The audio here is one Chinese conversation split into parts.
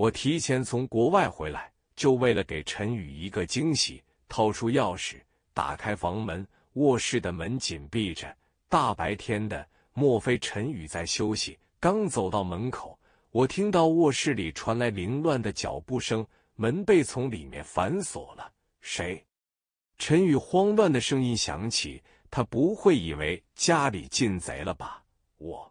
我提前从国外回来，就为了给陈宇一个惊喜。掏出钥匙，打开房门，卧室的门紧闭着。大白天的，莫非陈宇在休息？刚走到门口，我听到卧室里传来凌乱的脚步声，门被从里面反锁了。谁？陈宇慌乱的声音响起：“他不会以为家里进贼了吧？”我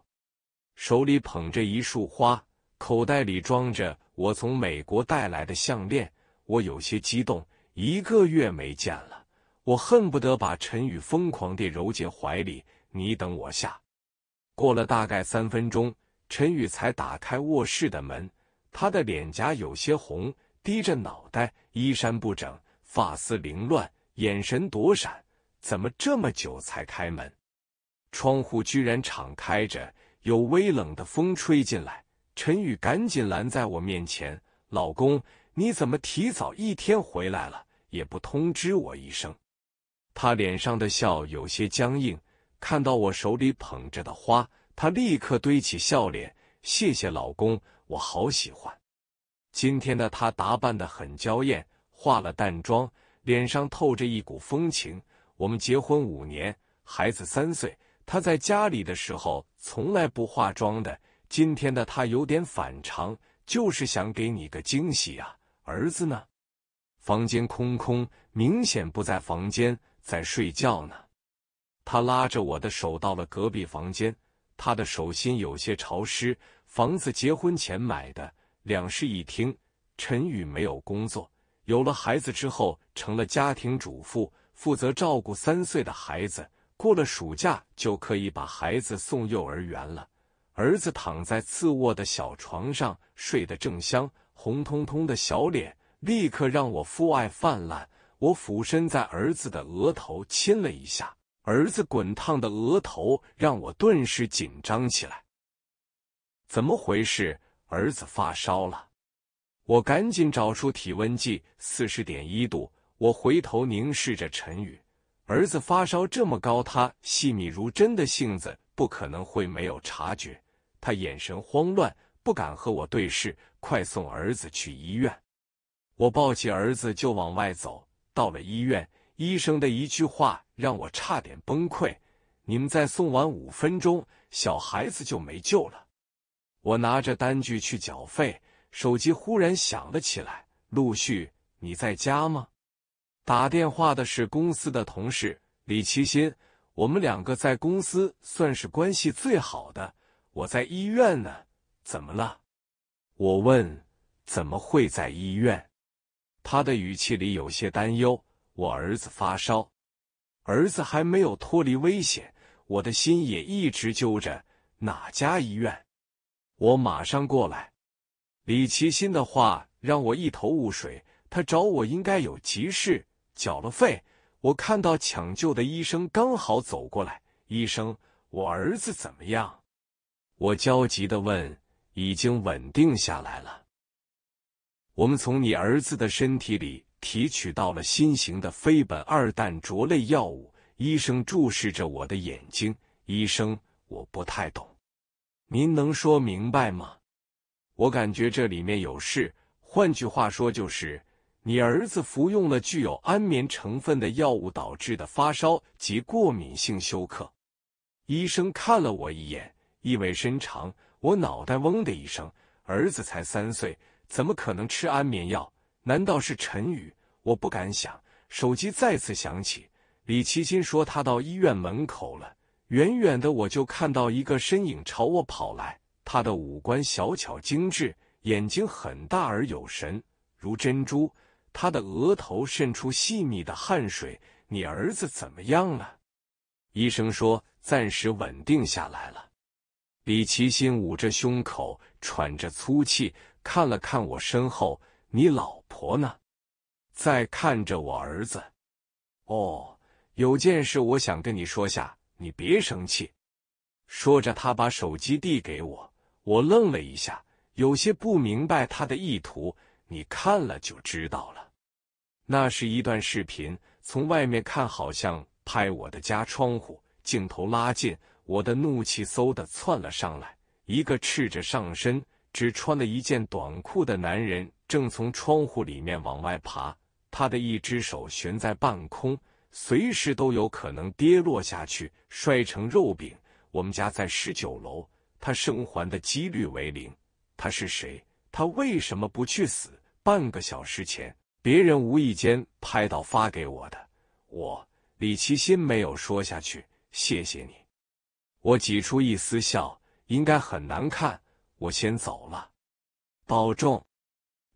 手里捧着一束花。口袋里装着我从美国带来的项链，我有些激动。一个月没见了，我恨不得把陈宇疯狂地揉进怀里。你等我下。过了大概三分钟，陈宇才打开卧室的门。他的脸颊有些红，低着脑袋，衣衫不整，发丝凌乱，眼神躲闪。怎么这么久才开门？窗户居然敞开着，有微冷的风吹进来。陈宇赶紧拦在我面前：“老公，你怎么提早一天回来了，也不通知我一声？”他脸上的笑有些僵硬。看到我手里捧着的花，他立刻堆起笑脸：“谢谢老公，我好喜欢。”今天的她打扮的很娇艳，化了淡妆，脸上透着一股风情。我们结婚五年，孩子三岁，他在家里的时候从来不化妆的。今天的他有点反常，就是想给你个惊喜啊！儿子呢？房间空空，明显不在房间，在睡觉呢。他拉着我的手到了隔壁房间，他的手心有些潮湿。房子结婚前买的，两室一厅。陈宇没有工作，有了孩子之后成了家庭主妇，负责照顾三岁的孩子。过了暑假就可以把孩子送幼儿园了。儿子躺在次卧的小床上睡得正香，红彤彤的小脸立刻让我父爱泛滥。我俯身在儿子的额头亲了一下，儿子滚烫的额头让我顿时紧张起来。怎么回事？儿子发烧了！我赶紧找出体温计，四十点一度。我回头凝视着陈宇，儿子发烧这么高，他细密如针的性子。不可能会没有察觉，他眼神慌乱，不敢和我对视。快送儿子去医院！我抱起儿子就往外走。到了医院，医生的一句话让我差点崩溃：“你们再送晚五分钟，小孩子就没救了。”我拿着单据去缴费，手机忽然响了起来：“陆续，你在家吗？”打电话的是公司的同事李奇心。我们两个在公司算是关系最好的。我在医院呢，怎么了？我问。怎么会在医院？他的语气里有些担忧。我儿子发烧，儿子还没有脱离危险，我的心也一直揪着。哪家医院？我马上过来。李奇新的话让我一头雾水。他找我应该有急事。缴了费。我看到抢救的医生刚好走过来，医生，我儿子怎么样？我焦急的问。已经稳定下来了。我们从你儿子的身体里提取到了新型的非苯二氮卓类药物。医生注视着我的眼睛。医生，我不太懂，您能说明白吗？我感觉这里面有事。换句话说，就是。你儿子服用了具有安眠成分的药物导致的发烧及过敏性休克。医生看了我一眼，意味深长。我脑袋嗡的一声，儿子才三岁，怎么可能吃安眠药？难道是陈宇？我不敢想。手机再次响起，李奇心说他到医院门口了。远远的我就看到一个身影朝我跑来，他的五官小巧精致，眼睛很大而有神，如珍珠。他的额头渗出细密的汗水。你儿子怎么样了？医生说暂时稳定下来了。李奇心捂着胸口，喘着粗气，看了看我身后：“你老婆呢？”再看着我儿子。哦，有件事我想跟你说下，你别生气。说着，他把手机递给我。我愣了一下，有些不明白他的意图。你看了就知道了，那是一段视频，从外面看好像拍我的家窗户，镜头拉近，我的怒气嗖的窜了上来。一个赤着上身，只穿了一件短裤的男人正从窗户里面往外爬，他的一只手悬在半空，随时都有可能跌落下去，摔成肉饼。我们家在十九楼，他生还的几率为零。他是谁？他为什么不去死？半个小时前，别人无意间拍到发给我的，我李奇心没有说下去。谢谢你，我挤出一丝笑，应该很难看。我先走了，保重。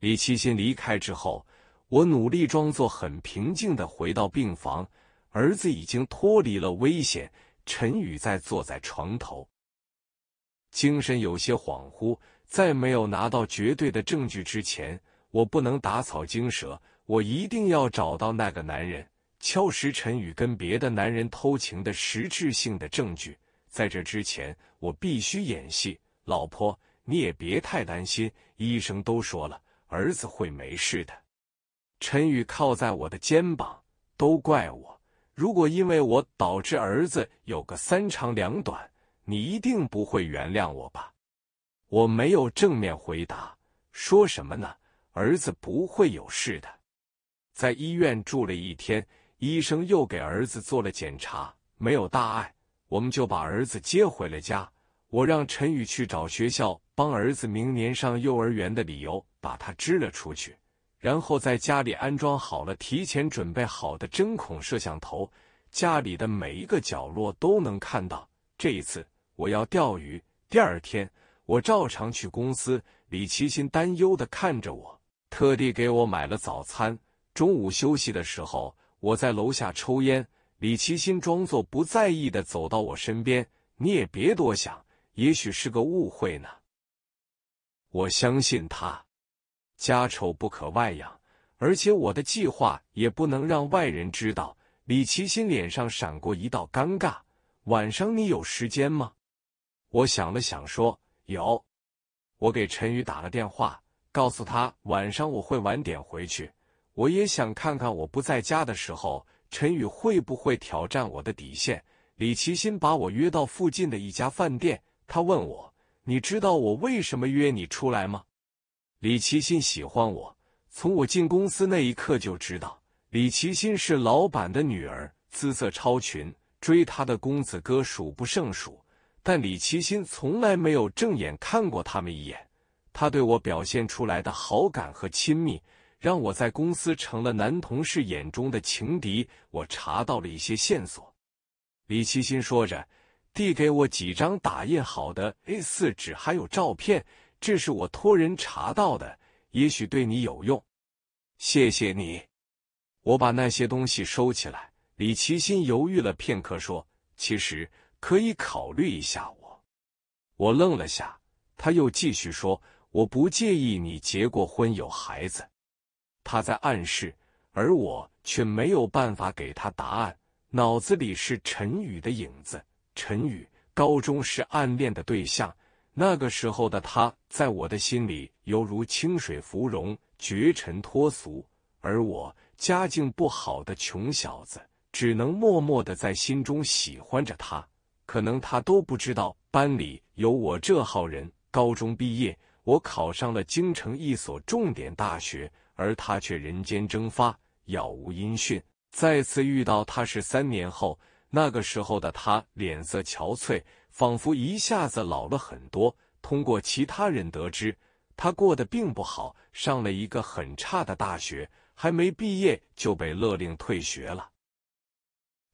李奇心离开之后，我努力装作很平静的回到病房。儿子已经脱离了危险，陈宇在坐在床头，精神有些恍惚。在没有拿到绝对的证据之前。我不能打草惊蛇，我一定要找到那个男人敲实陈宇跟别的男人偷情的实质性的证据。在这之前，我必须演戏。老婆，你也别太担心，医生都说了，儿子会没事的。陈宇靠在我的肩膀，都怪我。如果因为我导致儿子有个三长两短，你一定不会原谅我吧？我没有正面回答，说什么呢？儿子不会有事的，在医院住了一天，医生又给儿子做了检查，没有大碍，我们就把儿子接回了家。我让陈宇去找学校，帮儿子明年上幼儿园的理由，把他支了出去。然后在家里安装好了提前准备好的针孔摄像头，家里的每一个角落都能看到。这一次我要钓鱼。第二天我照常去公司，李奇心担忧的看着我。特地给我买了早餐。中午休息的时候，我在楼下抽烟。李奇心装作不在意的走到我身边：“你也别多想，也许是个误会呢。”我相信他，家丑不可外扬，而且我的计划也不能让外人知道。李奇心脸上闪过一道尴尬。晚上你有时间吗？我想了想，说有。我给陈宇打了电话。告诉他晚上我会晚点回去，我也想看看我不在家的时候陈宇会不会挑战我的底线。李奇心把我约到附近的一家饭店，他问我：“你知道我为什么约你出来吗？”李奇心喜欢我，从我进公司那一刻就知道。李奇心是老板的女儿，姿色超群，追她的公子哥数不胜数，但李奇心从来没有正眼看过他们一眼。他对我表现出来的好感和亲密，让我在公司成了男同事眼中的情敌。我查到了一些线索，李奇心说着，递给我几张打印好的 A4 纸还有照片，这是我托人查到的，也许对你有用。谢谢你，我把那些东西收起来。李奇心犹豫了片刻，说：“其实可以考虑一下我。”我愣了下，他又继续说。我不介意你结过婚有孩子，他在暗示，而我却没有办法给他答案。脑子里是陈宇的影子，陈宇高中是暗恋的对象。那个时候的他在我的心里犹如清水芙蓉，绝尘脱俗。而我家境不好的穷小子，只能默默的在心中喜欢着他。可能他都不知道班里有我这号人。高中毕业。我考上了京城一所重点大学，而他却人间蒸发，杳无音讯。再次遇到他是三年后，那个时候的他脸色憔悴，仿佛一下子老了很多。通过其他人得知，他过得并不好，上了一个很差的大学，还没毕业就被勒令退学了。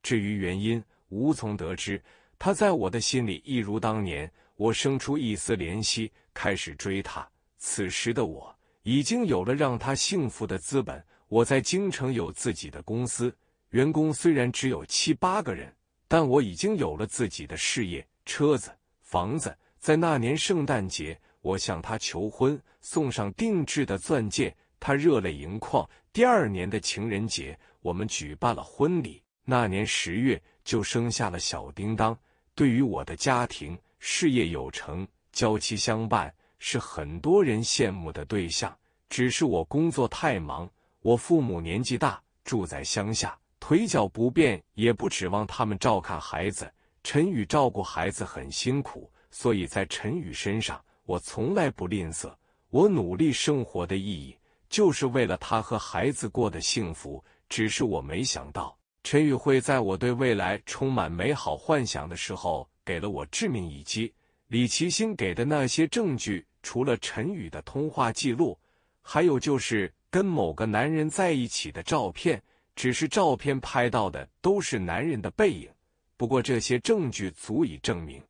至于原因，无从得知。他在我的心里一如当年，我生出一丝怜惜。开始追她。此时的我已经有了让她幸福的资本。我在京城有自己的公司，员工虽然只有七八个人，但我已经有了自己的事业、车子、房子。在那年圣诞节，我向她求婚，送上定制的钻戒，她热泪盈眶。第二年的情人节，我们举办了婚礼。那年十月就生下了小叮当。对于我的家庭，事业有成。娇妻相伴是很多人羡慕的对象，只是我工作太忙，我父母年纪大，住在乡下，腿脚不便，也不指望他们照看孩子。陈宇照顾孩子很辛苦，所以在陈宇身上，我从来不吝啬。我努力生活的意义，就是为了他和孩子过得幸福。只是我没想到，陈宇会在我对未来充满美好幻想的时候，给了我致命一击。李奇兴给的那些证据，除了陈宇的通话记录，还有就是跟某个男人在一起的照片。只是照片拍到的都是男人的背影。不过这些证据足以证明，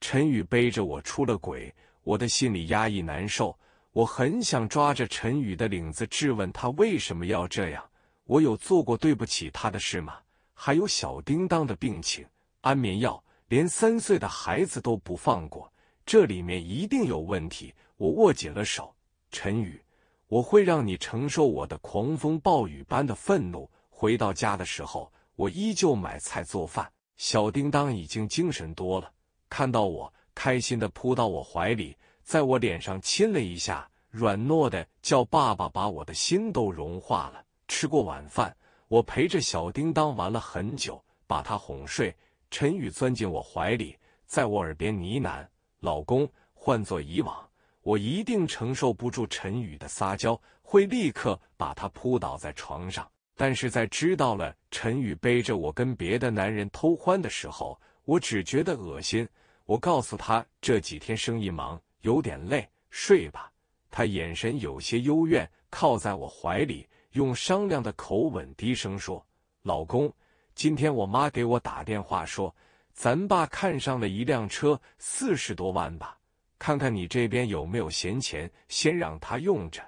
陈宇背着我出了轨。我的心里压抑难受，我很想抓着陈宇的领子质问他为什么要这样。我有做过对不起他的事吗？还有小叮当的病情，安眠药。连三岁的孩子都不放过，这里面一定有问题。我握紧了手，陈宇，我会让你承受我的狂风暴雨般的愤怒。回到家的时候，我依旧买菜做饭。小叮当已经精神多了，看到我，开心的扑到我怀里，在我脸上亲了一下，软糯的叫爸爸，把我的心都融化了。吃过晚饭，我陪着小叮当玩了很久，把他哄睡。陈宇钻进我怀里，在我耳边呢喃：“老公。”换做以往，我一定承受不住陈宇的撒娇，会立刻把他扑倒在床上。但是在知道了陈宇背着我跟别的男人偷欢的时候，我只觉得恶心。我告诉他：“这几天生意忙，有点累，睡吧。”他眼神有些幽怨，靠在我怀里，用商量的口吻低声说：“老公。”今天我妈给我打电话说，咱爸看上了一辆车，四十多万吧，看看你这边有没有闲钱，先让他用着。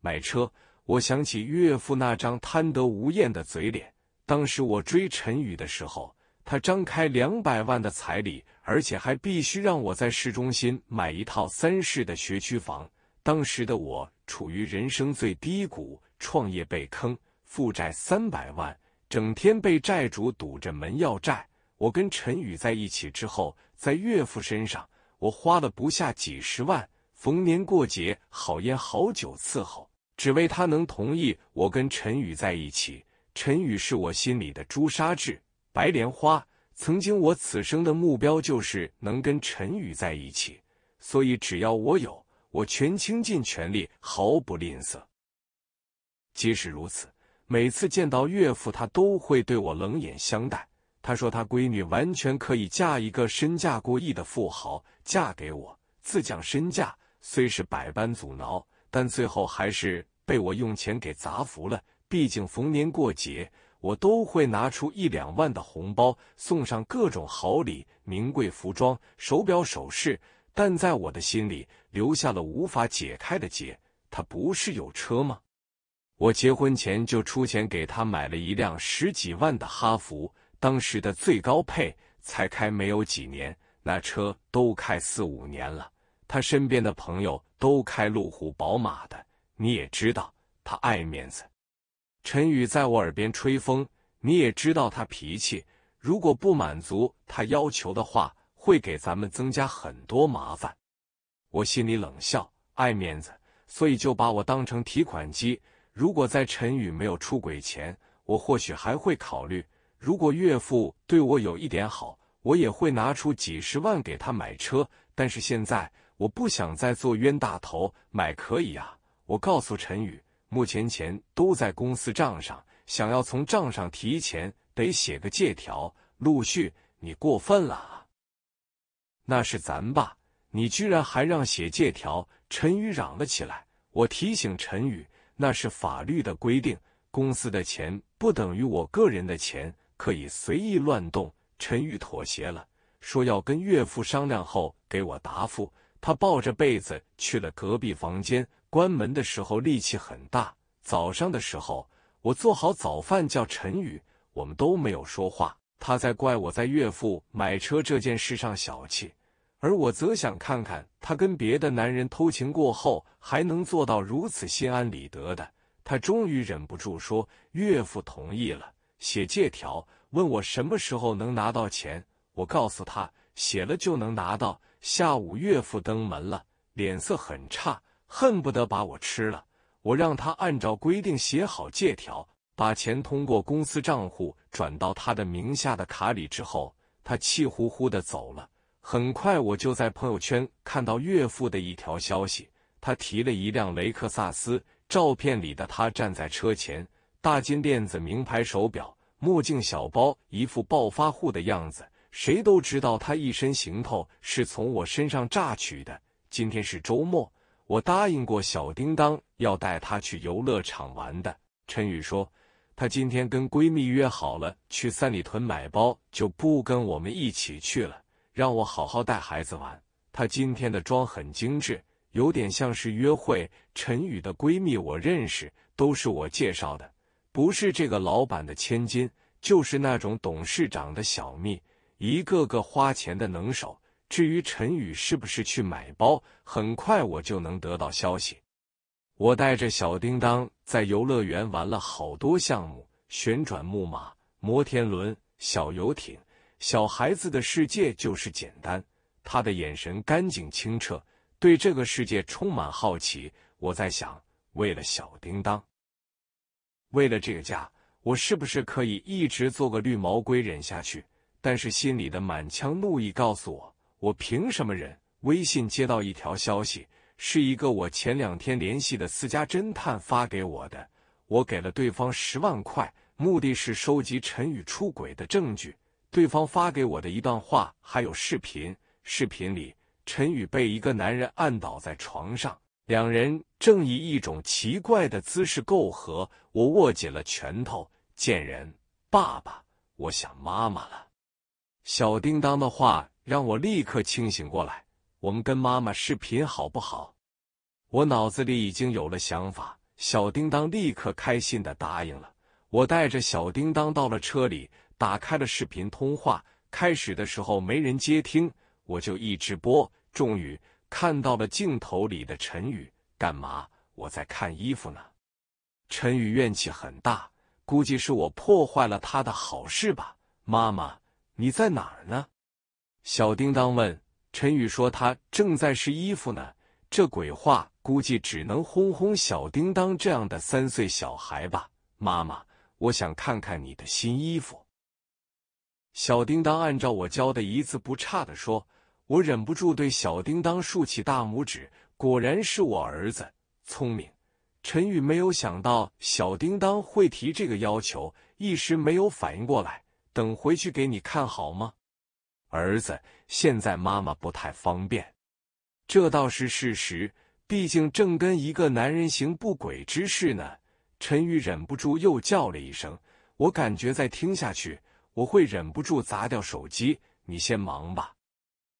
买车，我想起岳父那张贪得无厌的嘴脸。当时我追陈宇的时候，他张开两百万的彩礼，而且还必须让我在市中心买一套三室的学区房。当时的我处于人生最低谷，创业被坑，负债三百万。整天被债主堵着门要债。我跟陈宇在一起之后，在岳父身上，我花了不下几十万，逢年过节好烟好酒伺候，只为他能同意我跟陈宇在一起。陈宇是我心里的朱砂痣、白莲花。曾经我此生的目标就是能跟陈宇在一起，所以只要我有，我全倾尽全力，毫不吝啬。即使如此。每次见到岳父，他都会对我冷眼相待。他说他闺女完全可以嫁一个身价过亿的富豪，嫁给我自降身价。虽是百般阻挠，但最后还是被我用钱给砸服了。毕竟逢年过节，我都会拿出一两万的红包，送上各种好礼、名贵服装、手表、首饰。但在我的心里留下了无法解开的结。他不是有车吗？我结婚前就出钱给他买了一辆十几万的哈弗，当时的最高配，才开没有几年，那车都开四五年了。他身边的朋友都开路虎、宝马的，你也知道他爱面子。陈宇在我耳边吹风，你也知道他脾气，如果不满足他要求的话，会给咱们增加很多麻烦。我心里冷笑，爱面子，所以就把我当成提款机。如果在陈宇没有出轨前，我或许还会考虑。如果岳父对我有一点好，我也会拿出几十万给他买车。但是现在，我不想再做冤大头，买可以啊。我告诉陈宇，目前钱都在公司账上，想要从账上提钱，得写个借条。陆旭，你过分了啊！那是咱爸，你居然还让写借条！陈宇嚷了起来。我提醒陈宇。那是法律的规定，公司的钱不等于我个人的钱，可以随意乱动。陈宇妥协了，说要跟岳父商量后给我答复。他抱着被子去了隔壁房间，关门的时候力气很大。早上的时候，我做好早饭叫陈宇，我们都没有说话。他在怪我在岳父买车这件事上小气。而我则想看看他跟别的男人偷情过后还能做到如此心安理得的。他终于忍不住说：“岳父同意了，写借条，问我什么时候能拿到钱。”我告诉他：“写了就能拿到。”下午岳父登门了，脸色很差，恨不得把我吃了。我让他按照规定写好借条，把钱通过公司账户转到他的名下的卡里之后，他气呼呼的走了。很快我就在朋友圈看到岳父的一条消息，他提了一辆雷克萨斯，照片里的他站在车前，大金链子、名牌手表、墨镜、小包，一副暴发户的样子。谁都知道他一身行头是从我身上榨取的。今天是周末，我答应过小叮当要带他去游乐场玩的。陈宇说，他今天跟闺蜜约好了去三里屯买包，就不跟我们一起去了。让我好好带孩子玩。她今天的妆很精致，有点像是约会。陈宇的闺蜜我认识，都是我介绍的，不是这个老板的千金，就是那种董事长的小蜜，一个个花钱的能手。至于陈宇是不是去买包，很快我就能得到消息。我带着小叮当在游乐园玩了好多项目：旋转木马、摩天轮、小游艇。小孩子的世界就是简单，他的眼神干净清澈，对这个世界充满好奇。我在想，为了小叮当，为了这个家，我是不是可以一直做个绿毛龟忍下去？但是心里的满腔怒意告诉我，我凭什么忍？微信接到一条消息，是一个我前两天联系的私家侦探发给我的，我给了对方十万块，目的是收集陈宇出轨的证据。对方发给我的一段话，还有视频。视频里，陈宇被一个男人按倒在床上，两人正以一种奇怪的姿势苟合。我握紧了拳头。贱人，爸爸，我想妈妈了。小叮当的话让我立刻清醒过来。我们跟妈妈视频好不好？我脑子里已经有了想法。小叮当立刻开心的答应了。我带着小叮当到了车里。打开了视频通话，开始的时候没人接听，我就一直播。终于看到了镜头里的陈宇，干嘛？我在看衣服呢。陈宇怨气很大，估计是我破坏了他的好事吧。妈妈，你在哪儿呢？小叮当问。陈宇说他正在试衣服呢。这鬼话估计只能哄哄小叮当这样的三岁小孩吧。妈妈，我想看看你的新衣服。小叮当按照我教的一字不差的说，我忍不住对小叮当竖起大拇指，果然是我儿子聪明。陈宇没有想到小叮当会提这个要求，一时没有反应过来。等回去给你看好吗，儿子？现在妈妈不太方便，这倒是事实，毕竟正跟一个男人行不轨之事呢。陈宇忍不住又叫了一声，我感觉再听下去。我会忍不住砸掉手机，你先忙吧。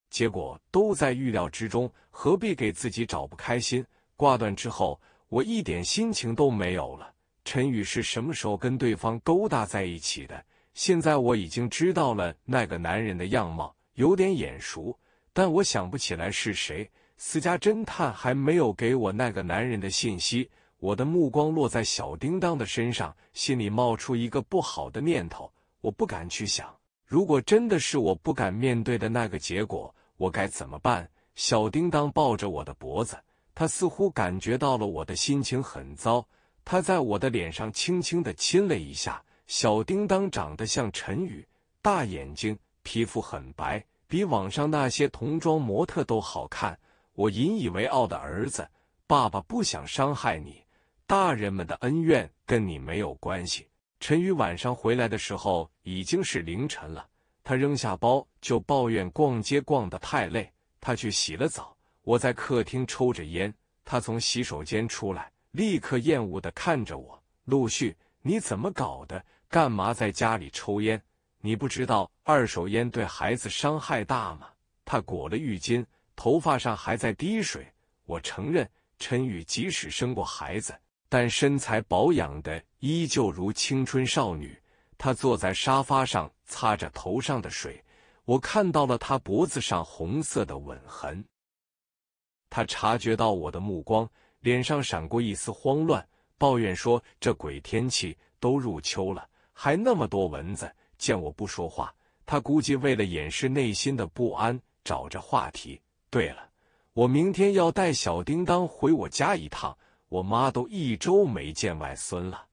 结果都在预料之中，何必给自己找不开心？挂断之后，我一点心情都没有了。陈宇是什么时候跟对方勾搭在一起的？现在我已经知道了那个男人的样貌，有点眼熟，但我想不起来是谁。私家侦探还没有给我那个男人的信息。我的目光落在小叮当的身上，心里冒出一个不好的念头。我不敢去想，如果真的是我不敢面对的那个结果，我该怎么办？小叮当抱着我的脖子，他似乎感觉到了我的心情很糟，他在我的脸上轻轻的亲了一下。小叮当长得像陈宇，大眼睛，皮肤很白，比网上那些童装模特都好看。我引以为傲的儿子，爸爸不想伤害你，大人们的恩怨跟你没有关系。陈宇晚上回来的时候已经是凌晨了，他扔下包就抱怨逛街逛的太累。他去洗了澡，我在客厅抽着烟。他从洗手间出来，立刻厌恶的看着我：“陆旭，你怎么搞的？干嘛在家里抽烟？你不知道二手烟对孩子伤害大吗？”他裹了浴巾，头发上还在滴水。我承认，陈宇即使生过孩子。但身材保养的依旧如青春少女。她坐在沙发上擦着头上的水，我看到了她脖子上红色的吻痕。她察觉到我的目光，脸上闪过一丝慌乱，抱怨说：“这鬼天气，都入秋了，还那么多蚊子。”见我不说话，他估计为了掩饰内心的不安，找着话题。对了，我明天要带小叮当回我家一趟。我妈都一周没见外孙了，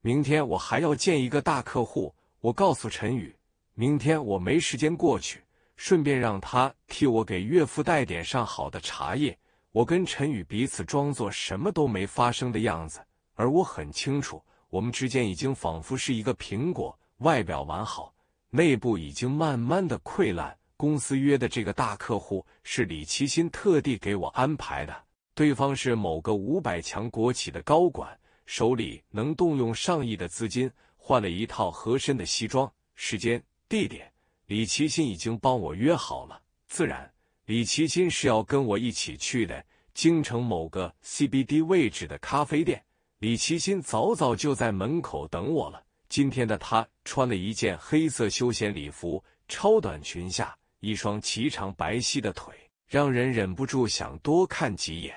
明天我还要见一个大客户。我告诉陈宇，明天我没时间过去，顺便让他替我给岳父带点上好的茶叶。我跟陈宇彼此装作什么都没发生的样子，而我很清楚，我们之间已经仿佛是一个苹果，外表完好，内部已经慢慢的溃烂。公司约的这个大客户是李奇心特地给我安排的。对方是某个五百强国企的高管，手里能动用上亿的资金，换了一套合身的西装。时间、地点，李奇心已经帮我约好了。自然，李奇心是要跟我一起去的。京城某个 CBD 位置的咖啡店，李奇心早早就在门口等我了。今天的他穿了一件黑色休闲礼服，超短裙下，一双颀长白皙的腿，让人忍不住想多看几眼。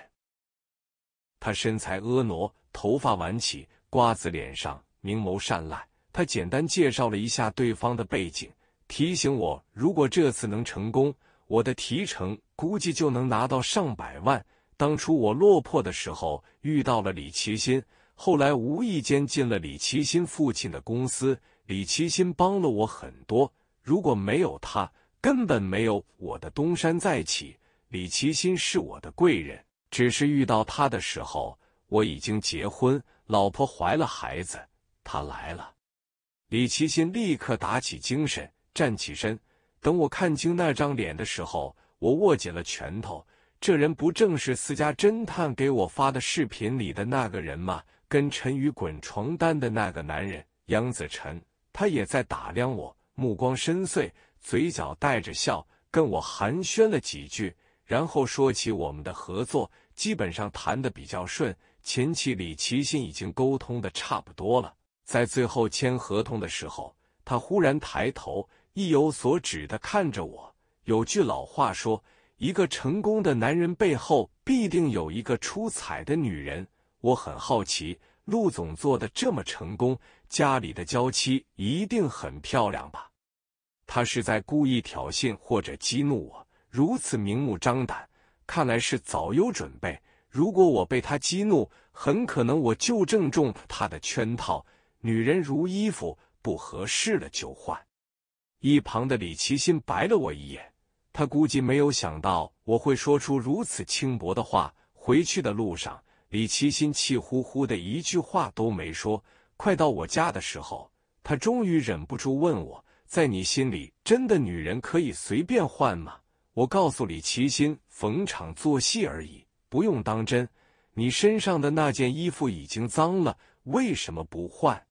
他身材婀娜，头发挽起，瓜子脸上，明眸善睐。他简单介绍了一下对方的背景，提醒我，如果这次能成功，我的提成估计就能拿到上百万。当初我落魄的时候遇到了李奇心，后来无意间进了李奇心父亲的公司，李奇心帮了我很多，如果没有他，根本没有我的东山再起。李奇心是我的贵人。只是遇到他的时候，我已经结婚，老婆怀了孩子。他来了，李奇心立刻打起精神，站起身。等我看清那张脸的时候，我握紧了拳头。这人不正是私家侦探给我发的视频里的那个人吗？跟陈宇滚床单的那个男人杨子晨。他也在打量我，目光深邃，嘴角带着笑，跟我寒暄了几句，然后说起我们的合作。基本上谈的比较顺，前期李齐心已经沟通的差不多了。在最后签合同的时候，他忽然抬头，意有所指的看着我。有句老话说，一个成功的男人背后必定有一个出彩的女人。我很好奇，陆总做的这么成功，家里的娇妻一定很漂亮吧？他是在故意挑衅或者激怒我，如此明目张胆。看来是早有准备。如果我被他激怒，很可能我就正中他的圈套。女人如衣服，不合适了就换。一旁的李奇心白了我一眼，他估计没有想到我会说出如此轻薄的话。回去的路上，李奇心气呼呼的，一句话都没说。快到我家的时候，他终于忍不住问我：“在你心里，真的女人可以随便换吗？”我告诉李奇心，逢场作戏而已，不用当真。你身上的那件衣服已经脏了，为什么不换？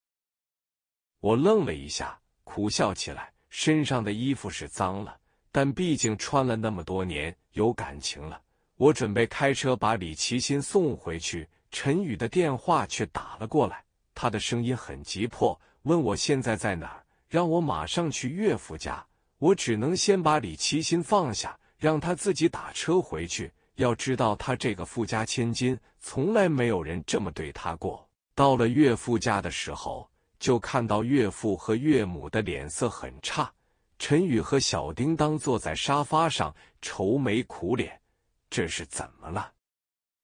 我愣了一下，苦笑起来。身上的衣服是脏了，但毕竟穿了那么多年，有感情了。我准备开车把李奇心送回去，陈宇的电话却打了过来，他的声音很急迫，问我现在在哪儿，让我马上去岳父家。我只能先把李奇心放下，让他自己打车回去。要知道，他这个富家千金，从来没有人这么对他过。到了岳父家的时候，就看到岳父和岳母的脸色很差。陈宇和小叮当坐在沙发上，愁眉苦脸，这是怎么了？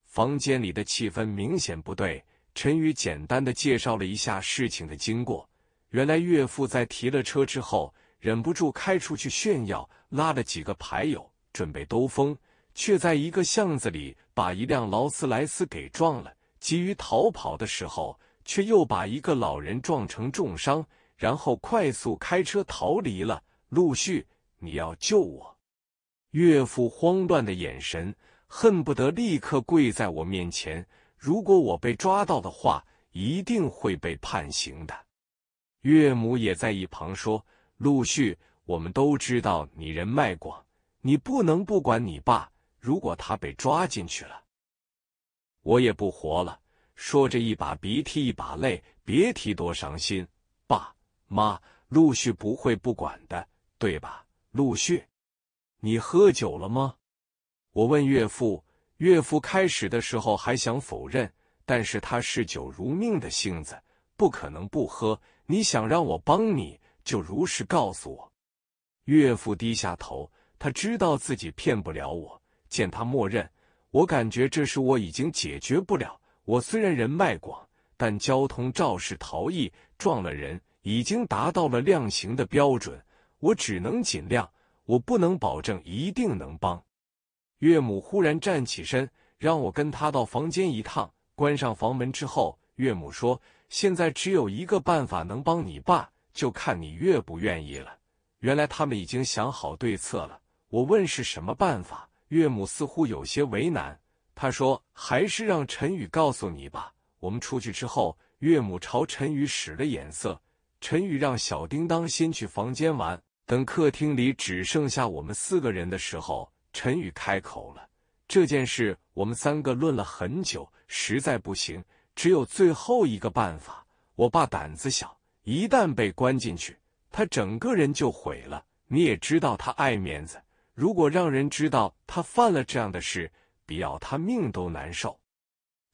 房间里的气氛明显不对。陈宇简单的介绍了一下事情的经过。原来，岳父在提了车之后。忍不住开出去炫耀，拉了几个牌友准备兜风，却在一个巷子里把一辆劳斯莱斯给撞了。急于逃跑的时候，却又把一个老人撞成重伤，然后快速开车逃离了。陆续，你要救我！岳父慌乱的眼神，恨不得立刻跪在我面前。如果我被抓到的话，一定会被判刑的。岳母也在一旁说。陆续，我们都知道你人脉广，你不能不管你爸。如果他被抓进去了，我也不活了。说着，一把鼻涕一把泪，别提多伤心。爸妈，陆续不会不管的，对吧？陆续，你喝酒了吗？我问岳父。岳父开始的时候还想否认，但是他嗜酒如命的性子，不可能不喝。你想让我帮你？就如实告诉我。岳父低下头，他知道自己骗不了我。见他默认，我感觉这事我已经解决不了。我虽然人脉广，但交通肇事逃逸撞了人，已经达到了量刑的标准。我只能尽量，我不能保证一定能帮。岳母忽然站起身，让我跟他到房间一趟。关上房门之后，岳母说：“现在只有一个办法能帮你爸，就看你愿不愿意了。原来他们已经想好对策了。我问是什么办法，岳母似乎有些为难。他说：“还是让陈宇告诉你吧。”我们出去之后，岳母朝陈宇使了眼色。陈宇让小叮当先去房间玩。等客厅里只剩下我们四个人的时候，陈宇开口了：“这件事我们三个论了很久，实在不行，只有最后一个办法。我爸胆子小。”一旦被关进去，他整个人就毁了。你也知道他爱面子，如果让人知道他犯了这样的事，比要他命都难受。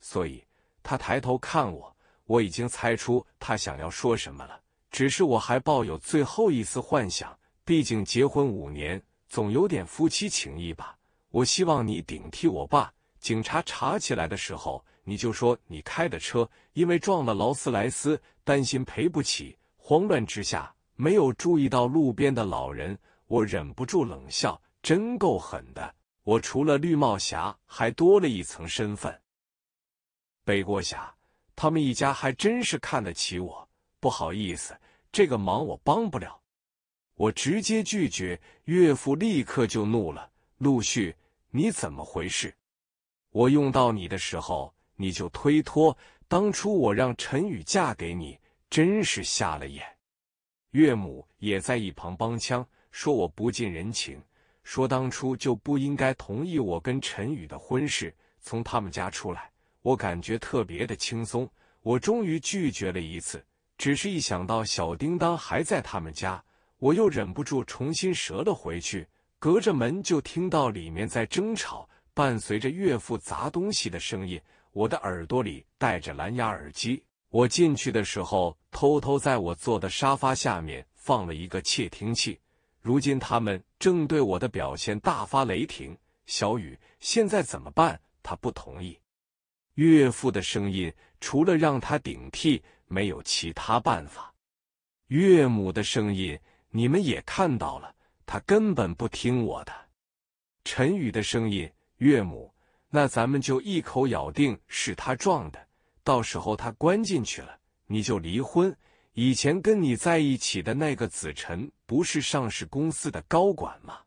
所以，他抬头看我，我已经猜出他想要说什么了。只是我还抱有最后一丝幻想，毕竟结婚五年，总有点夫妻情谊吧。我希望你顶替我爸，警察查起来的时候。你就说你开的车因为撞了劳斯莱斯，担心赔不起，慌乱之下没有注意到路边的老人。我忍不住冷笑，真够狠的！我除了绿帽侠，还多了一层身份——背锅侠。他们一家还真是看得起我。不好意思，这个忙我帮不了。我直接拒绝，岳父立刻就怒了：“陆旭，你怎么回事？”我用到你的时候。你就推脱，当初我让陈宇嫁给你，真是瞎了眼。岳母也在一旁帮腔，说我不近人情，说当初就不应该同意我跟陈宇的婚事。从他们家出来，我感觉特别的轻松，我终于拒绝了一次。只是一想到小叮当还在他们家，我又忍不住重新折了回去。隔着门就听到里面在争吵，伴随着岳父砸东西的声音。我的耳朵里戴着蓝牙耳机，我进去的时候偷偷在我坐的沙发下面放了一个窃听器。如今他们正对我的表现大发雷霆。小雨，现在怎么办？他不同意。岳父的声音，除了让他顶替，没有其他办法。岳母的声音，你们也看到了，他根本不听我的。陈宇的声音，岳母。那咱们就一口咬定是他撞的，到时候他关进去了，你就离婚。以前跟你在一起的那个子辰不是上市公司的高管吗？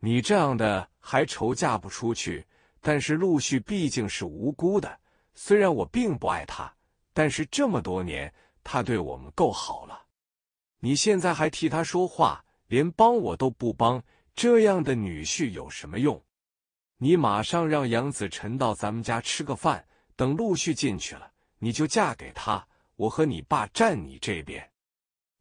你这样的还愁嫁不出去？但是陆旭毕竟是无辜的，虽然我并不爱他，但是这么多年他对我们够好了。你现在还替他说话，连帮我都不帮，这样的女婿有什么用？你马上让杨子晨到咱们家吃个饭，等陆续进去了，你就嫁给他。我和你爸站你这边。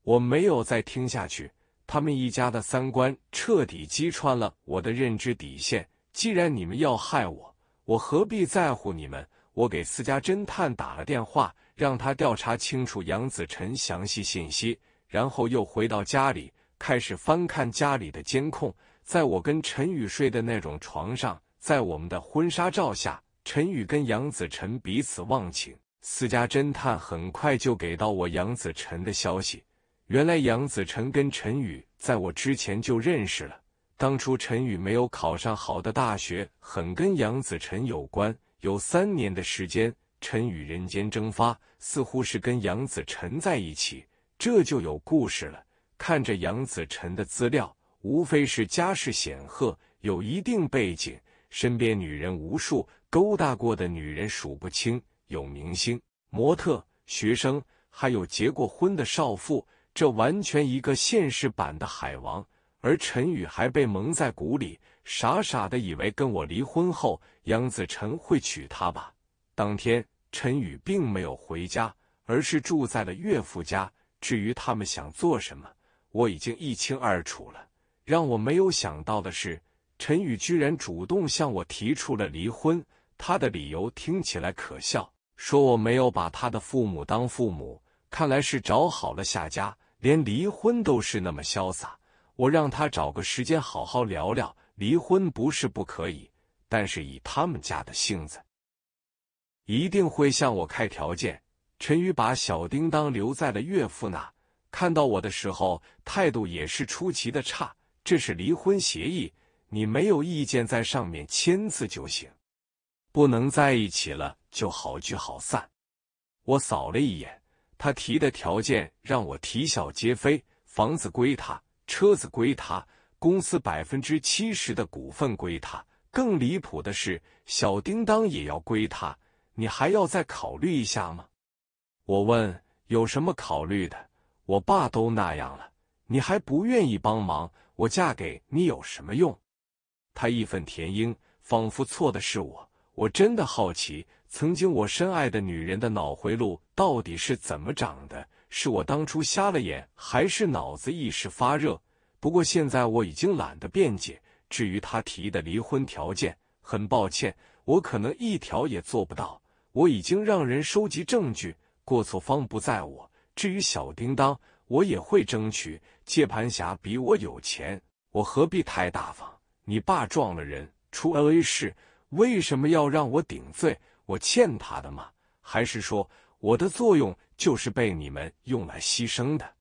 我没有再听下去，他们一家的三观彻底击穿了我的认知底线。既然你们要害我，我何必在乎你们？我给私家侦探打了电话，让他调查清楚杨子晨详细信息，然后又回到家里，开始翻看家里的监控，在我跟陈宇睡的那种床上。在我们的婚纱照下，陈宇跟杨子晨彼此忘情。私家侦探很快就给到我杨子晨的消息。原来杨子晨跟陈宇在我之前就认识了。当初陈宇没有考上好的大学，很跟杨子晨有关。有三年的时间，陈宇人间蒸发，似乎是跟杨子晨在一起，这就有故事了。看着杨子晨的资料，无非是家世显赫，有一定背景。身边女人无数，勾搭过的女人数不清，有明星、模特、学生，还有结过婚的少妇，这完全一个现实版的海王。而陈宇还被蒙在鼓里，傻傻的以为跟我离婚后，杨子晨会娶她吧。当天，陈宇并没有回家，而是住在了岳父家。至于他们想做什么，我已经一清二楚了。让我没有想到的是。陈宇居然主动向我提出了离婚，他的理由听起来可笑，说我没有把他的父母当父母。看来是找好了下家，连离婚都是那么潇洒。我让他找个时间好好聊聊，离婚不是不可以，但是以他们家的性子，一定会向我开条件。陈宇把小叮当留在了岳父那，看到我的时候态度也是出奇的差。这是离婚协议。你没有意见，在上面签字就行。不能在一起了，就好聚好散。我扫了一眼，他提的条件让我啼笑皆非：房子归他，车子归他，公司百分之七十的股份归他。更离谱的是，小叮当也要归他。你还要再考虑一下吗？我问。有什么考虑的？我爸都那样了，你还不愿意帮忙？我嫁给你有什么用？他义愤填膺，仿佛错的是我。我真的好奇，曾经我深爱的女人的脑回路到底是怎么长的？是我当初瞎了眼，还是脑子一时发热？不过现在我已经懒得辩解。至于他提的离婚条件，很抱歉，我可能一条也做不到。我已经让人收集证据，过错方不在我。至于小叮当，我也会争取。接盘侠比我有钱，我何必太大方？你爸撞了人，出了事，为什么要让我顶罪？我欠他的吗？还是说我的作用就是被你们用来牺牲的？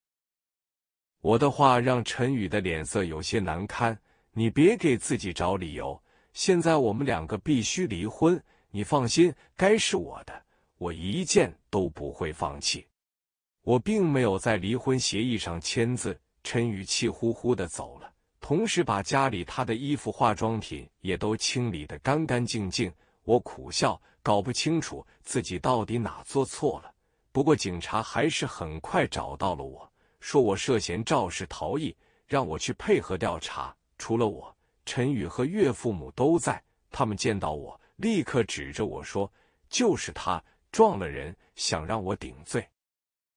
我的话让陈宇的脸色有些难堪。你别给自己找理由。现在我们两个必须离婚。你放心，该是我的，我一件都不会放弃。我并没有在离婚协议上签字。陈宇气呼呼的走了。同时，把家里他的衣服、化妆品也都清理的干干净净。我苦笑，搞不清楚自己到底哪做错了。不过，警察还是很快找到了我，说我涉嫌肇事逃逸，让我去配合调查。除了我，陈宇和岳父母都在。他们见到我，立刻指着我说：“就是他撞了人，想让我顶罪。”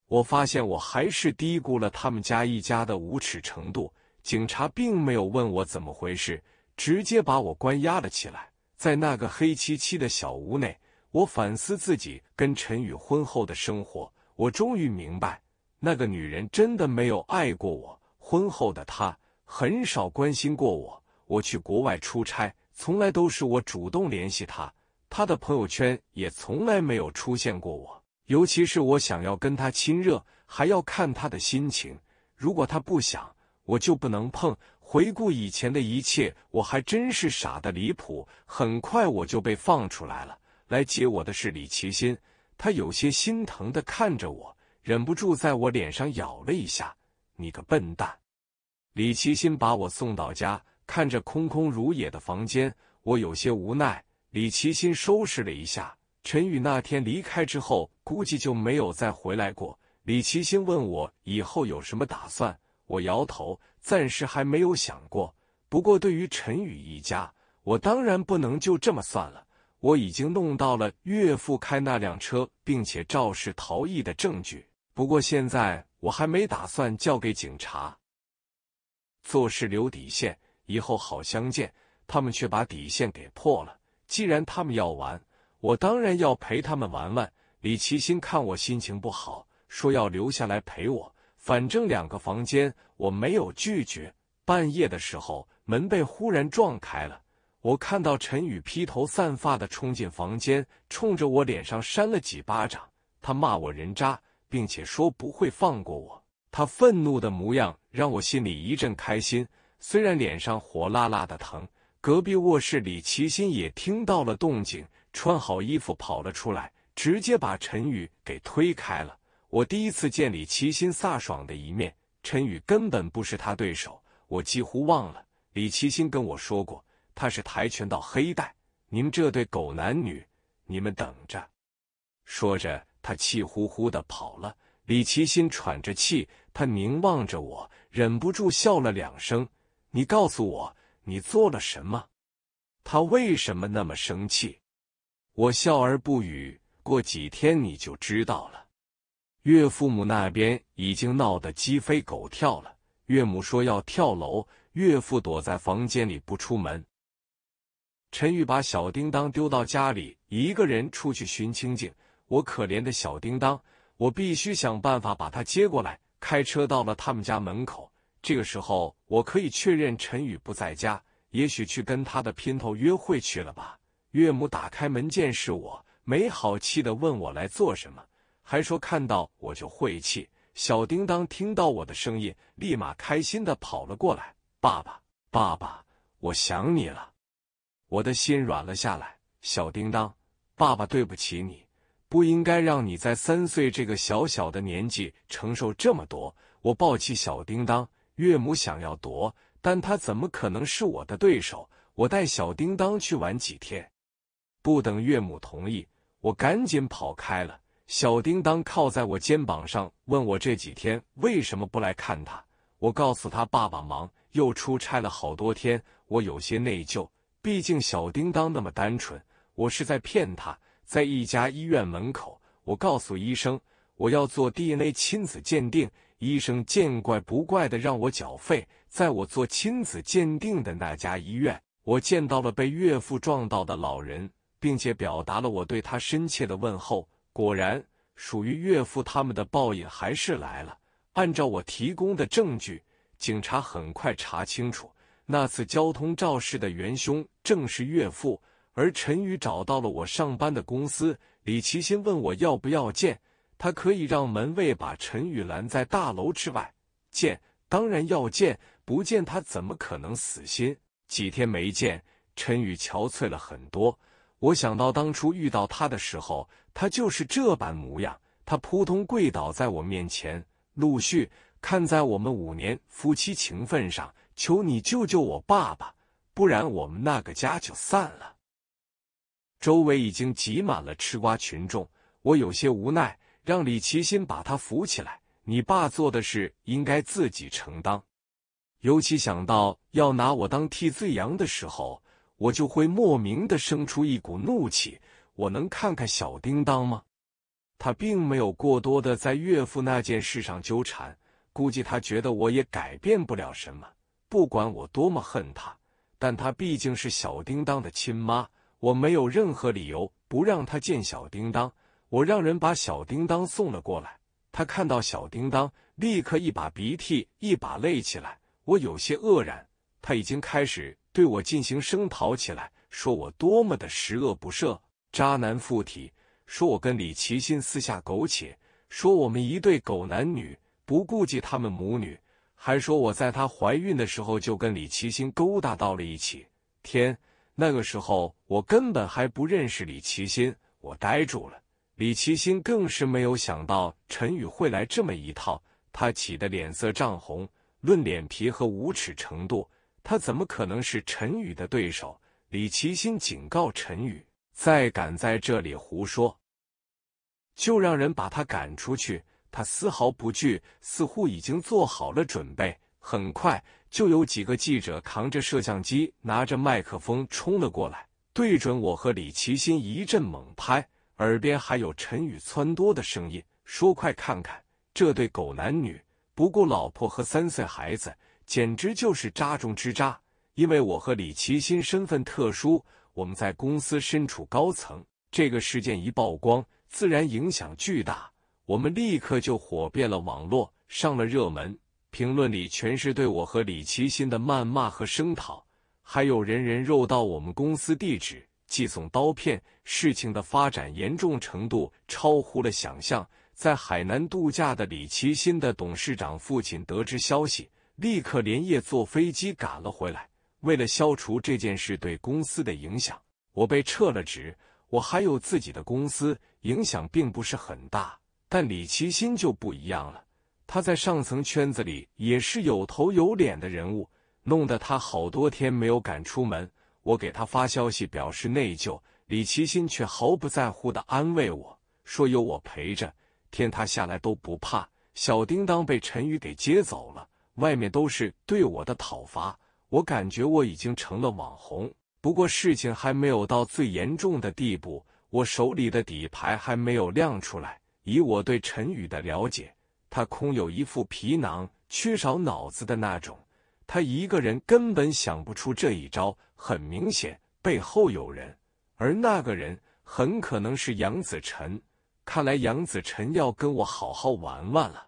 我发现我还是低估了他们家一家的无耻程度。警察并没有问我怎么回事，直接把我关押了起来。在那个黑漆漆的小屋内，我反思自己跟陈宇婚后的生活。我终于明白，那个女人真的没有爱过我。婚后，的她很少关心过我。我去国外出差，从来都是我主动联系她，她的朋友圈也从来没有出现过我。尤其是我想要跟她亲热，还要看她的心情，如果他不想。我就不能碰。回顾以前的一切，我还真是傻的离谱。很快我就被放出来了。来接我的是李奇心，他有些心疼的看着我，忍不住在我脸上咬了一下。你个笨蛋！李奇心把我送到家，看着空空如也的房间，我有些无奈。李奇心收拾了一下，陈宇那天离开之后，估计就没有再回来过。李奇心问我以后有什么打算。我摇头，暂时还没有想过。不过对于陈宇一家，我当然不能就这么算了。我已经弄到了岳父开那辆车并且肇事逃逸的证据，不过现在我还没打算交给警察。做事留底线，以后好相见。他们却把底线给破了。既然他们要玩，我当然要陪他们玩玩。李奇心看我心情不好，说要留下来陪我。反正两个房间，我没有拒绝。半夜的时候，门被忽然撞开了，我看到陈宇披头散发的冲进房间，冲着我脸上扇了几巴掌。他骂我人渣，并且说不会放过我。他愤怒的模样让我心里一阵开心，虽然脸上火辣辣的疼。隔壁卧室里齐心也听到了动静，穿好衣服跑了出来，直接把陈宇给推开了。我第一次见李奇心飒爽的一面，陈宇根本不是他对手。我几乎忘了李奇心跟我说过他是跆拳道黑带。你们这对狗男女，你们等着！说着，他气呼呼的跑了。李奇心喘着气，他凝望着我，忍不住笑了两声。你告诉我，你做了什么？他为什么那么生气？我笑而不语。过几天你就知道了。岳父母那边已经闹得鸡飞狗跳了，岳母说要跳楼，岳父躲在房间里不出门。陈宇把小叮当丢到家里，一个人出去寻清静。我可怜的小叮当，我必须想办法把他接过来。开车到了他们家门口，这个时候我可以确认陈宇不在家，也许去跟他的姘头约会去了吧。岳母打开门见是我，没好气的问我来做什么。还说看到我就晦气。小叮当听到我的声音，立马开心的跑了过来。爸爸，爸爸，我想你了。我的心软了下来。小叮当，爸爸对不起你，不应该让你在三岁这个小小的年纪承受这么多。我抱起小叮当，岳母想要夺，但他怎么可能是我的对手？我带小叮当去玩几天。不等岳母同意，我赶紧跑开了。小叮当靠在我肩膀上，问我这几天为什么不来看他。我告诉他爸爸忙，又出差了好多天。我有些内疚，毕竟小叮当那么单纯，我是在骗他。在一家医院门口，我告诉医生我要做 DNA 亲子鉴定。医生见怪不怪的让我缴费。在我做亲子鉴定的那家医院，我见到了被岳父撞到的老人，并且表达了我对他深切的问候。果然，属于岳父他们的报应还是来了。按照我提供的证据，警察很快查清楚，那次交通肇事的元凶正是岳父。而陈宇找到了我上班的公司，李奇新问我要不要见他，可以让门卫把陈宇拦在大楼之外。见，当然要见，不见他怎么可能死心？几天没见，陈宇憔悴了很多。我想到当初遇到他的时候。他就是这般模样，他扑通跪倒在我面前，陆续看在我们五年夫妻情分上，求你救救我爸爸，不然我们那个家就散了。周围已经挤满了吃瓜群众，我有些无奈，让李奇心把他扶起来。你爸做的事应该自己承担，尤其想到要拿我当替罪羊的时候，我就会莫名的生出一股怒气。我能看看小叮当吗？他并没有过多的在岳父那件事上纠缠，估计他觉得我也改变不了什么。不管我多么恨他，但他毕竟是小叮当的亲妈，我没有任何理由不让他见小叮当。我让人把小叮当送了过来，他看到小叮当，立刻一把鼻涕一把泪起来。我有些愕然，他已经开始对我进行声讨起来，说我多么的十恶不赦。渣男附体，说我跟李奇心私下苟且，说我们一对狗男女，不顾及他们母女，还说我在她怀孕的时候就跟李奇心勾搭到了一起。天，那个时候我根本还不认识李奇心，我呆住了。李奇心更是没有想到陈宇会来这么一套，他气得脸色涨红。论脸皮和无耻程度，他怎么可能是陈宇的对手？李奇心警告陈宇。再敢在这里胡说，就让人把他赶出去。他丝毫不惧，似乎已经做好了准备。很快就有几个记者扛着摄像机、拿着麦克风冲了过来，对准我和李奇心一阵猛拍。耳边还有陈宇撺掇的声音，说：“快看看这对狗男女，不顾老婆和三岁孩子，简直就是渣中之渣。”因为我和李奇新身份特殊。我们在公司身处高层，这个事件一曝光，自然影响巨大。我们立刻就火遍了网络，上了热门。评论里全是对我和李奇鑫的谩骂和声讨，还有人人肉到我们公司地址，寄送刀片。事情的发展严重程度超乎了想象。在海南度假的李奇鑫的董事长父亲得知消息，立刻连夜坐飞机赶了回来。为了消除这件事对公司的影响，我被撤了职。我还有自己的公司，影响并不是很大。但李奇新就不一样了，他在上层圈子里也是有头有脸的人物，弄得他好多天没有敢出门。我给他发消息表示内疚，李奇新却毫不在乎的安慰我说：“有我陪着，天塌下来都不怕。”小叮当被陈宇给接走了，外面都是对我的讨伐。我感觉我已经成了网红，不过事情还没有到最严重的地步，我手里的底牌还没有亮出来。以我对陈宇的了解，他空有一副皮囊，缺少脑子的那种，他一个人根本想不出这一招。很明显，背后有人，而那个人很可能是杨子晨。看来杨子晨要跟我好好玩玩了。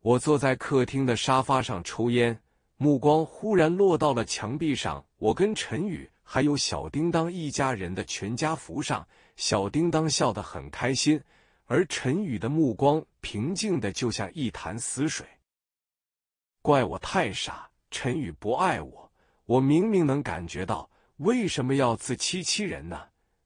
我坐在客厅的沙发上抽烟。目光忽然落到了墙壁上，我跟陈宇还有小叮当一家人的全家福上。小叮当笑得很开心，而陈宇的目光平静的就像一潭死水。怪我太傻，陈宇不爱我，我明明能感觉到，为什么要自欺欺人呢？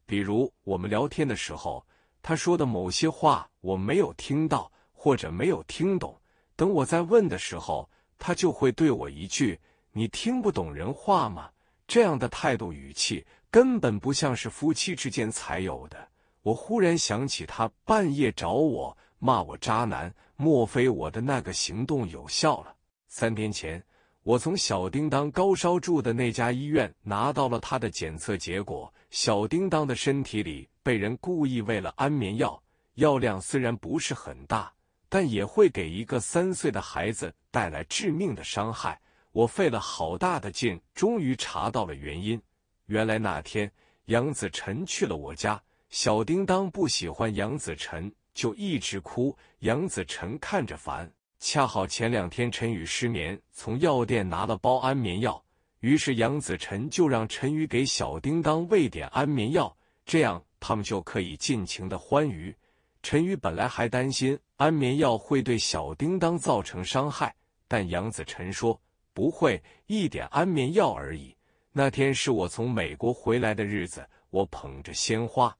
比如我们聊天的时候，他说的某些话我没有听到或者没有听懂，等我再问的时候。他就会对我一句：“你听不懂人话吗？”这样的态度语气根本不像是夫妻之间才有的。我忽然想起他半夜找我骂我渣男，莫非我的那个行动有效了？三天前，我从小叮当高烧住的那家医院拿到了他的检测结果，小叮当的身体里被人故意喂了安眠药，药量虽然不是很大。但也会给一个三岁的孩子带来致命的伤害。我费了好大的劲，终于查到了原因。原来那天杨子晨去了我家，小叮当不喜欢杨子晨，就一直哭。杨子晨看着烦，恰好前两天陈宇失眠，从药店拿了包安眠药，于是杨子晨就让陈宇给小叮当喂点安眠药，这样他们就可以尽情的欢愉。陈宇本来还担心。安眠药会对小叮当造成伤害，但杨子晨说不会，一点安眠药而已。那天是我从美国回来的日子，我捧着鲜花，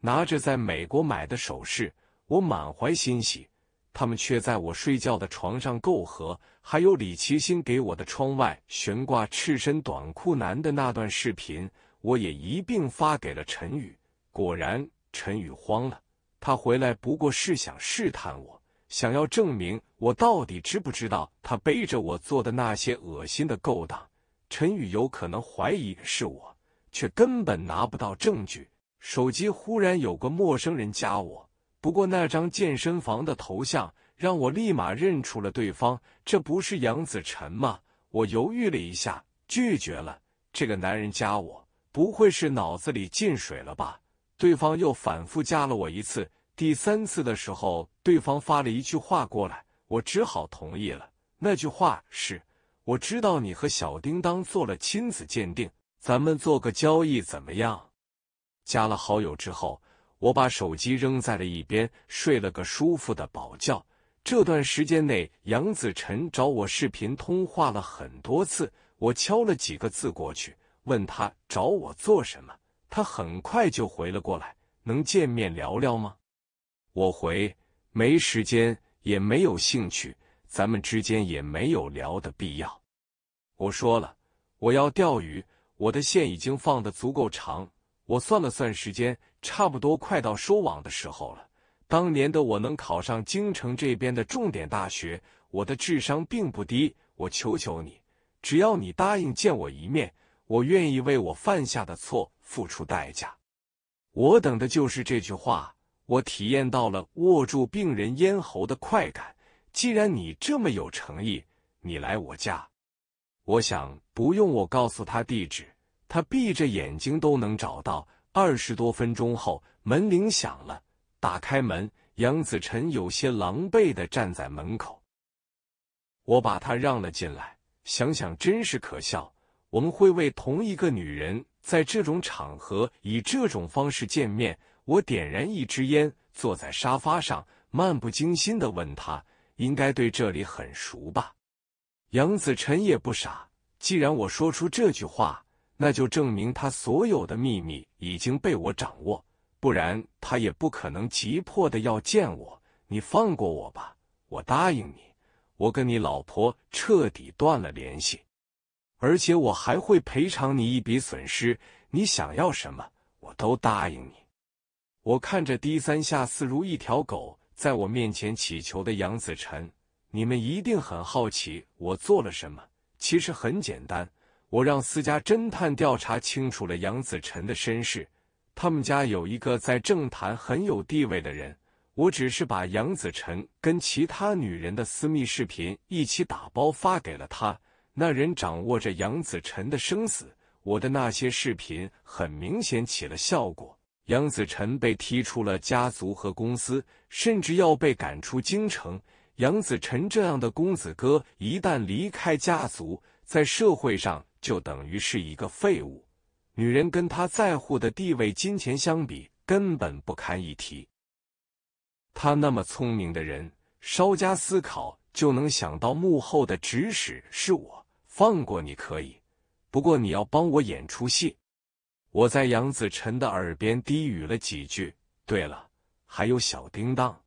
拿着在美国买的首饰，我满怀欣喜。他们却在我睡觉的床上媾和，还有李奇新给我的窗外悬挂赤身短裤男的那段视频，我也一并发给了陈宇。果然，陈宇慌了。他回来不过是想试探我，想要证明我到底知不知道他背着我做的那些恶心的勾当。陈宇有可能怀疑是我，却根本拿不到证据。手机忽然有个陌生人加我，不过那张健身房的头像让我立马认出了对方，这不是杨子晨吗？我犹豫了一下，拒绝了这个男人加我，不会是脑子里进水了吧？对方又反复加了我一次，第三次的时候，对方发了一句话过来，我只好同意了。那句话是：“我知道你和小叮当做了亲子鉴定，咱们做个交易怎么样？”加了好友之后，我把手机扔在了一边，睡了个舒服的饱觉。这段时间内，杨子晨找我视频通话了很多次，我敲了几个字过去，问他找我做什么。他很快就回了过来，能见面聊聊吗？我回没时间，也没有兴趣，咱们之间也没有聊的必要。我说了，我要钓鱼，我的线已经放的足够长，我算了算时间，差不多快到收网的时候了。当年的我能考上京城这边的重点大学，我的智商并不低。我求求你，只要你答应见我一面，我愿意为我犯下的错。付出代价，我等的就是这句话。我体验到了握住病人咽喉的快感。既然你这么有诚意，你来我家，我想不用我告诉他地址，他闭着眼睛都能找到。二十多分钟后，门铃响了，打开门，杨子晨有些狼狈的站在门口，我把他让了进来。想想真是可笑。我们会为同一个女人，在这种场合以这种方式见面。我点燃一支烟，坐在沙发上，漫不经心的问他：“应该对这里很熟吧？”杨子晨也不傻，既然我说出这句话，那就证明他所有的秘密已经被我掌握，不然他也不可能急迫的要见我。你放过我吧，我答应你，我跟你老婆彻底断了联系。而且我还会赔偿你一笔损失，你想要什么我都答应你。我看着低三下四如一条狗在我面前乞求的杨子晨，你们一定很好奇我做了什么。其实很简单，我让私家侦探调查清楚了杨子晨的身世，他们家有一个在政坛很有地位的人。我只是把杨子晨跟其他女人的私密视频一起打包发给了他。那人掌握着杨子晨的生死，我的那些视频很明显起了效果。杨子晨被踢出了家族和公司，甚至要被赶出京城。杨子晨这样的公子哥，一旦离开家族，在社会上就等于是一个废物。女人跟他在乎的地位、金钱相比，根本不堪一提。他那么聪明的人，稍加思考。就能想到幕后的指使是我。放过你可以，不过你要帮我演出戏。我在杨子晨的耳边低语了几句。对了，还有小叮当。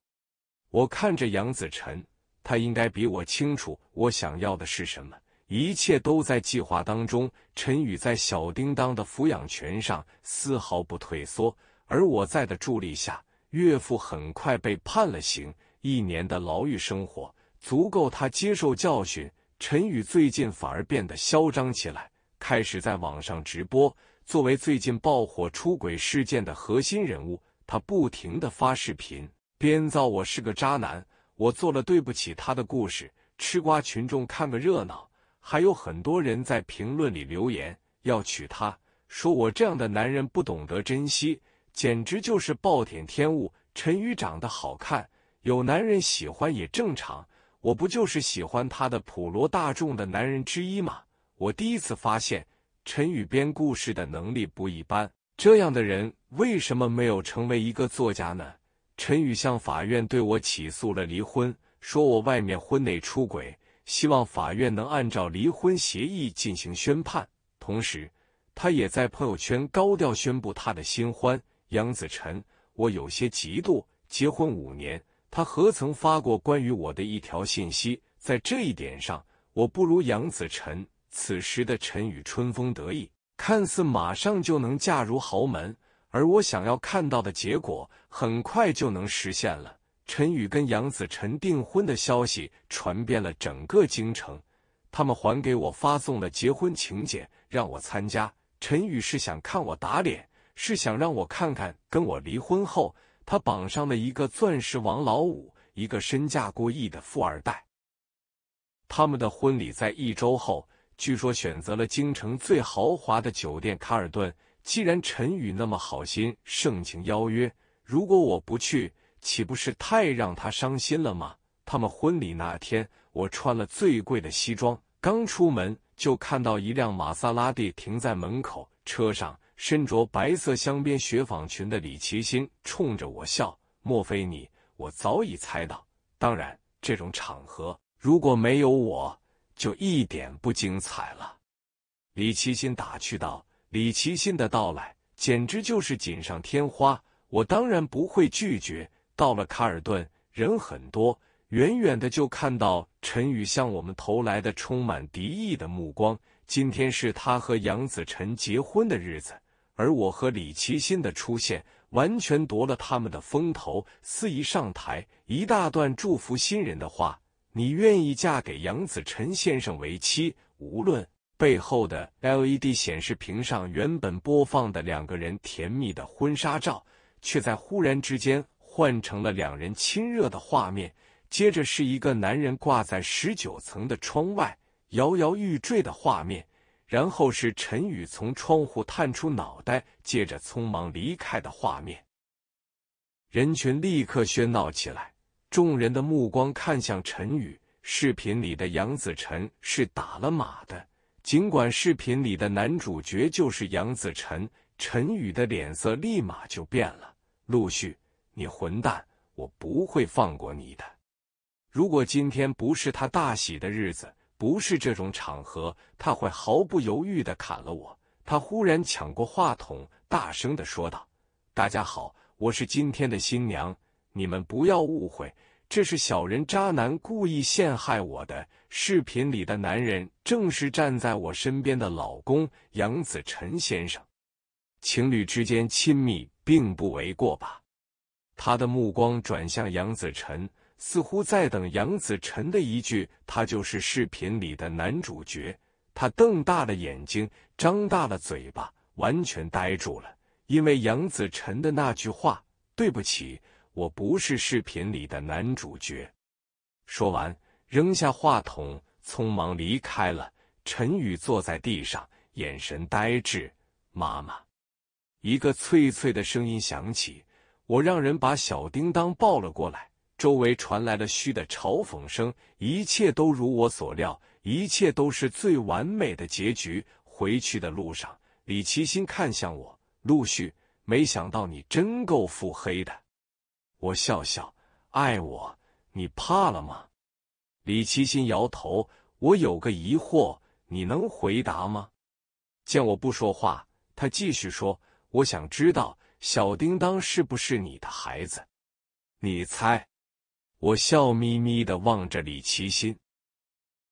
我看着杨子晨，他应该比我清楚我想要的是什么。一切都在计划当中。陈宇在小叮当的抚养权上丝毫不退缩，而我在的助力下，岳父很快被判了刑，一年的牢狱生活。足够他接受教训。陈宇最近反而变得嚣张起来，开始在网上直播。作为最近爆火出轨事件的核心人物，他不停的发视频，编造“我是个渣男，我做了对不起他的故事”。吃瓜群众看个热闹，还有很多人在评论里留言要娶他，说我这样的男人不懂得珍惜，简直就是暴殄天物。陈宇长得好看，有男人喜欢也正常。我不就是喜欢他的普罗大众的男人之一吗？我第一次发现陈宇编故事的能力不一般。这样的人为什么没有成为一个作家呢？陈宇向法院对我起诉了离婚，说我外面婚内出轨，希望法院能按照离婚协议进行宣判。同时，他也在朋友圈高调宣布他的新欢杨子晨。我有些嫉妒，结婚五年。他何曾发过关于我的一条信息？在这一点上，我不如杨子晨。此时的陈宇春风得意，看似马上就能嫁入豪门，而我想要看到的结果，很快就能实现了。陈宇跟杨子晨订婚的消息传遍了整个京城，他们还给我发送了结婚请柬，让我参加。陈宇是想看我打脸，是想让我看看跟我离婚后。他绑上的一个钻石王老五，一个身价过亿的富二代。他们的婚礼在一周后，据说选择了京城最豪华的酒店——卡尔顿。既然陈宇那么好心，盛情邀约，如果我不去，岂不是太让他伤心了吗？他们婚礼那天，我穿了最贵的西装，刚出门就看到一辆玛莎拉蒂停在门口，车上。身着白色镶边雪纺裙的李奇欣冲着我笑，莫非你？我早已猜到。当然，这种场合如果没有我，就一点不精彩了。李奇欣打趣道：“李奇欣的到来简直就是锦上添花，我当然不会拒绝。”到了卡尔顿，人很多，远远的就看到陈宇向我们投来的充满敌意的目光。今天是他和杨子晨结婚的日子，而我和李其新的出现完全夺了他们的风头。司仪上台，一大段祝福新人的话：“你愿意嫁给杨子晨先生为妻？”无论背后的 LED 显示屏上原本播放的两个人甜蜜的婚纱照，却在忽然之间换成了两人亲热的画面。接着是一个男人挂在十九层的窗外。摇摇欲坠的画面，然后是陈宇从窗户探出脑袋，接着匆忙离开的画面。人群立刻喧闹起来，众人的目光看向陈宇。视频里的杨子晨是打了码的，尽管视频里的男主角就是杨子晨，陈宇的脸色立马就变了。陆旭，你混蛋，我不会放过你的！如果今天不是他大喜的日子。不是这种场合，他会毫不犹豫的砍了我。他忽然抢过话筒，大声的说道：“大家好，我是今天的新娘。你们不要误会，这是小人渣男故意陷害我的。视频里的男人正是站在我身边的老公杨子晨先生。情侣之间亲密并不为过吧？”他的目光转向杨子晨。似乎在等杨子晨的一句，他就是视频里的男主角。他瞪大了眼睛，张大了嘴巴，完全呆住了，因为杨子晨的那句话：“对不起，我不是视频里的男主角。”说完，扔下话筒，匆忙离开了。陈宇坐在地上，眼神呆滞。妈妈，一个脆脆的声音响起：“我让人把小叮当抱了过来。”周围传来了虚的嘲讽声，一切都如我所料，一切都是最完美的结局。回去的路上，李奇心看向我，陆续，没想到你真够腹黑的。我笑笑，爱我，你怕了吗？李奇心摇头。我有个疑惑，你能回答吗？见我不说话，他继续说：“我想知道小叮当是不是你的孩子？你猜。”我笑眯眯地望着李奇心。